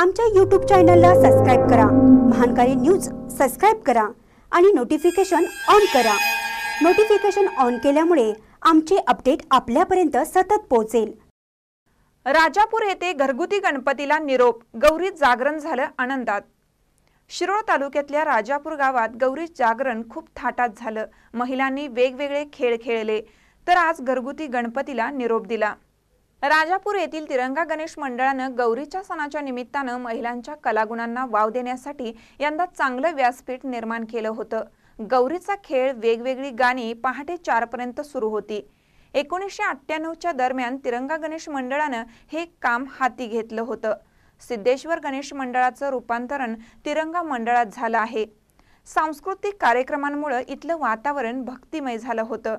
आमच्या यूट्यूब चॅनलला सबस्क्राईब करा महानकारी न्यूज सबस्क्राईब करा आणि नोटिफिकेशन ऑन करा नोटिफिकेशन ऑन केल्यामुळे आमचे अपडेट आपल्यापर्यंत सतत पोहोचेल राजापूर येथे घरगुती गणपतीला निरोप गौरीत जागरण झालं आनंदात शिरोळ तालुक्यातल्या राजापूर गावात गौरी जागरण खूप थाटात झालं महिलांनी वेगवेगळे खेळ खेळले तर आज घरगुती गणपतीला निरोप दिला राजापूर येथील तिरंगा गणेश मंडळानं गौरीच्या सणाच्या निमित्तानं महिलांच्या कलागुणांना वाव देण्यासाठी यंदा चांगलं व्यासपीठ निर्माण केलं होतं गौरीचा खेळ वेगवेगळी गाणी पहाटे चारपर्यंत सुरू होती एकोणीसशे अठ्ठ्याण्णवच्या दरम्यान तिरंगा गणेश मंडळानं हे काम हाती घेतलं होतं सिद्धेश्वर गणेश मंडळाचं रूपांतरण तिरंगा मंडळात झालं आहे सांस्कृतिक कार्यक्रमांमुळे इथलं वातावरण भक्तिमय झालं होतं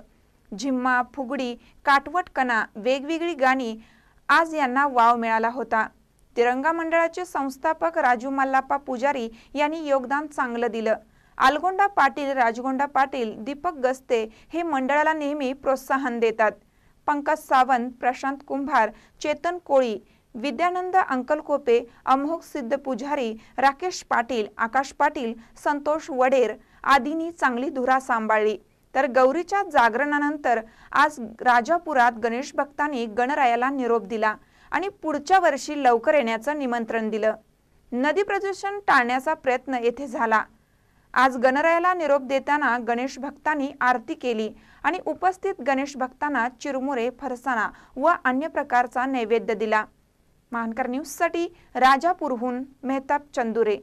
झिम्मा फुगडी काटवटकना वेगवेगळी गाणी आज यांना वाव मिळाला होता तिरंगा मंडळाचे संस्थापक राजू मल्लाप्पा पुजारी यांनी योगदान चांगलं दिलं आलगोंडा पाटील राजगोंडा पाटील दीपक गस्ते हे मंडळाला नेहमी प्रोत्साहन देतात पंकज सावंत प्रशांत कुंभार चेतन कोळी विद्यानंद अंकलकोपे अमोघ सिद्ध पुजारी राकेश पाटील आकाश पाटील संतोष वडेर आदींनी चांगली धुरा सांभाळली तर गौरीच्या जागरणानंतर आज राजापुरात गणेश भक्तांनी गणरायाला निरोप दिला आणि पुढच्या वर्षी लवकर येण्याचं निमंत्रण दिलं नदी प्रदूषण टाळण्याचा प्रयत्न येथे झाला आज गणरायाला निरोप देताना गणेश भक्तांनी आरती केली आणि उपस्थित गणेश भक्तांना चिरमुरे फरसाणा व अन्य प्रकारचा नैवेद्य दिला महानकर न्यूजसाठी राजापूरहून मेहताब चंदुरे